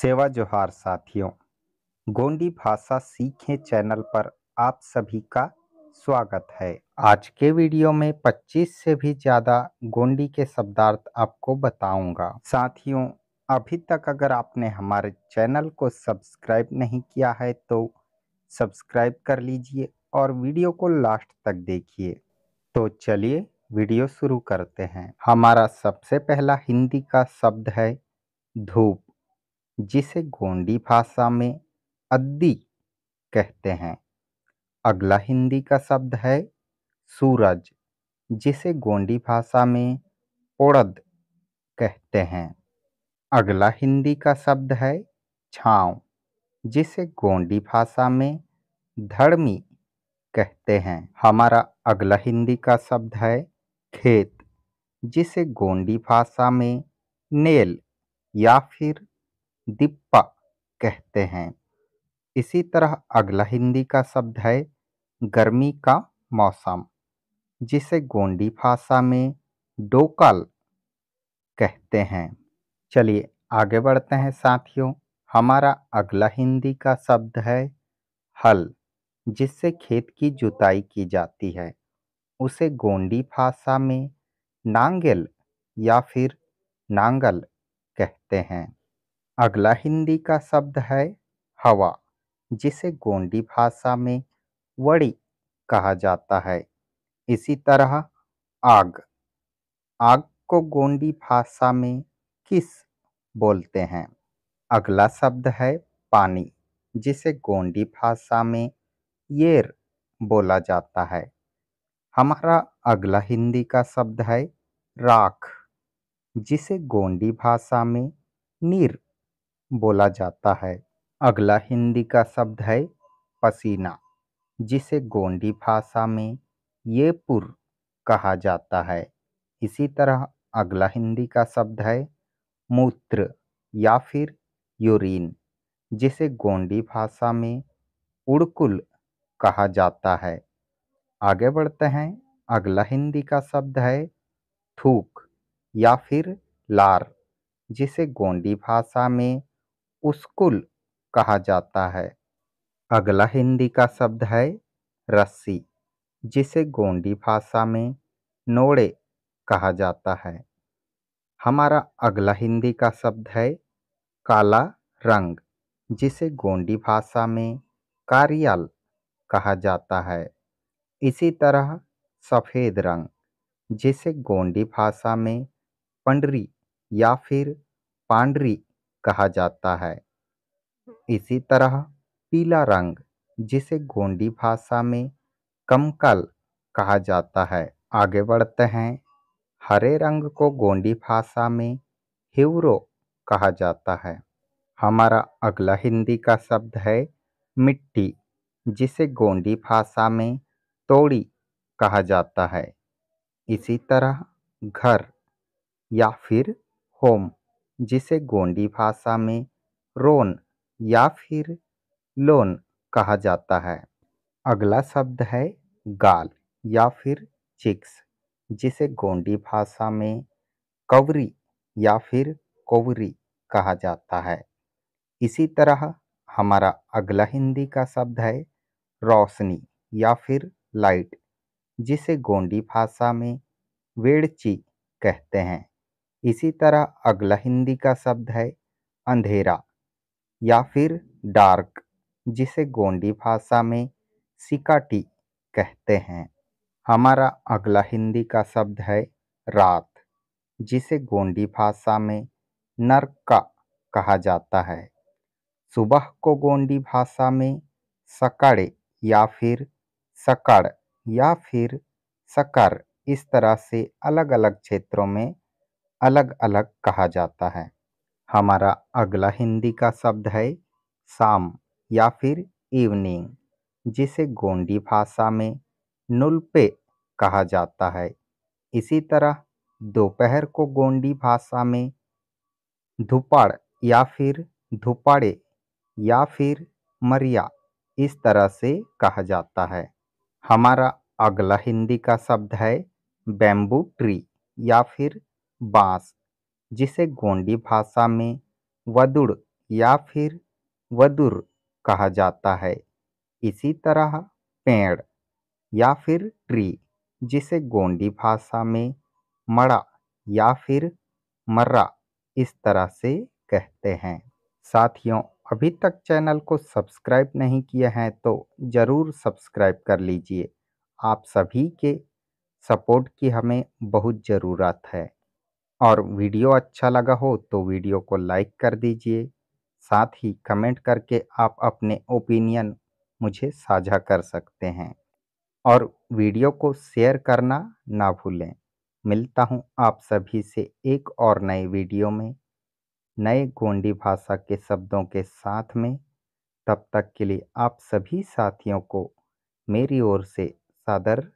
सेवा जोहार साथियों गोंडी भाषा सीखें चैनल पर आप सभी का स्वागत है आज के वीडियो में 25 से भी ज़्यादा गोंडी के शब्दार्थ आपको बताऊंगा। साथियों अभी तक अगर आपने हमारे चैनल को सब्सक्राइब नहीं किया है तो सब्सक्राइब कर लीजिए और वीडियो को लास्ट तक देखिए तो चलिए वीडियो शुरू करते हैं हमारा सबसे पहला हिंदी का शब्द है धूप जिसे गोंडी भाषा में अद्दी कहते हैं अगला हिंदी का शब्द है सूरज जिसे गोंडी भाषा में ओड़द कहते हैं अगला हिंदी का शब्द है छाँव जिसे गोंडी भाषा में धर्मी कहते हैं हमारा अगला हिंदी का शब्द है खेत जिसे गोंडी भाषा में नेल या फिर दिप्पा कहते हैं इसी तरह अगला हिंदी का शब्द है गर्मी का मौसम जिसे गोंडी भाषा में डोकल कहते हैं चलिए आगे बढ़ते हैं साथियों हमारा अगला हिंदी का शब्द है हल जिससे खेत की जुताई की जाती है उसे गोंडी भाषा में नांगल या फिर नांगल कहते हैं अगला हिंदी का शब्द है हवा जिसे गोंडी भाषा में वड़ी कहा जाता है इसी तरह आग आग को गोंडी भाषा में किस बोलते हैं अगला शब्द है पानी जिसे गोंडी भाषा में येर बोला जाता है हमारा अगला हिंदी का शब्द है राख जिसे गोंडी भाषा में नीर बोला जाता है अगला हिंदी का शब्द है पसीना जिसे गोंडी भाषा में ये पुर कहा जाता है इसी तरह अगला हिंदी का शब्द है मूत्र या फिर यूरिन जिसे गोंडी भाषा में उड़कुल कहा जाता है आगे बढ़ते हैं अगला हिंदी का शब्द है थूक या फिर लार जिसे गोंडी भाषा में उस्कुल कहा जाता है अगला हिंदी का शब्द है रस्सी जिसे गोंडी भाषा में नोड़े कहा जाता है हमारा अगला हिंदी का शब्द है काला रंग जिसे गोंडी भाषा में कारियल कहा जाता है इसी तरह सफ़ेद रंग जिसे गोंडी भाषा में पंडरी या फिर पांडरी कहा जाता है हम्म। इसी तरह पीला रंग जिसे गोंडी भाषा में कमकल कहा जाता है आगे बढ़ते हैं हरे रंग को गोंडी भाषा में हिवरो कहा जाता है हमारा अगला हिंदी का शब्द है मिट्टी जिसे गोंडी भाषा में तोड़ी कहा जाता है इसी तरह घर या फिर होम जिसे गोंडी भाषा में रोन या फिर लोन कहा जाता है अगला शब्द है गाल या फिर चिक्स जिसे गोंडी भाषा में कवरी या फिर कोवरी कहा जाता है इसी तरह हमारा अगला हिंदी का शब्द है रोशनी या फिर लाइट जिसे गोंडी भाषा में वेड़ची कहते हैं इसी तरह अगला हिंदी का शब्द है अंधेरा या फिर डार्क जिसे गोंडी भाषा में सिकाटी कहते हैं हमारा अगला हिंदी का शब्द है रात जिसे गोंडी भाषा में नरका कहा जाता है सुबह को गोंडी भाषा में सकड़े या फिर सकड़ या फिर सकर इस तरह से अलग अलग क्षेत्रों में अलग अलग कहा जाता है हमारा अगला हिंदी का शब्द है शाम या फिर इवनिंग जिसे गोंडी भाषा में नुलपे कहा जाता है इसी तरह दोपहर को गोंडी भाषा में धुपाड़ या फिर धुपाड़े या फिर मरिया इस तरह से कहा जाता है हमारा अगला हिंदी का शब्द है बैम्बू ट्री या फिर बांस जिसे गोंडी भाषा में वदुड़ या फिर वदुर कहा जाता है इसी तरह पेड़ या फिर ट्री जिसे गोंडी भाषा में मड़ा या फिर मर्रा इस तरह से कहते हैं साथियों अभी तक चैनल को सब्सक्राइब नहीं किए हैं तो ज़रूर सब्सक्राइब कर लीजिए आप सभी के सपोर्ट की हमें बहुत ज़रूरत है और वीडियो अच्छा लगा हो तो वीडियो को लाइक कर दीजिए साथ ही कमेंट करके आप अपने ओपिनियन मुझे साझा कर सकते हैं और वीडियो को शेयर करना ना भूलें मिलता हूँ आप सभी से एक और नए वीडियो में नए गोंडी भाषा के शब्दों के साथ में तब तक के लिए आप सभी साथियों को मेरी ओर से सादर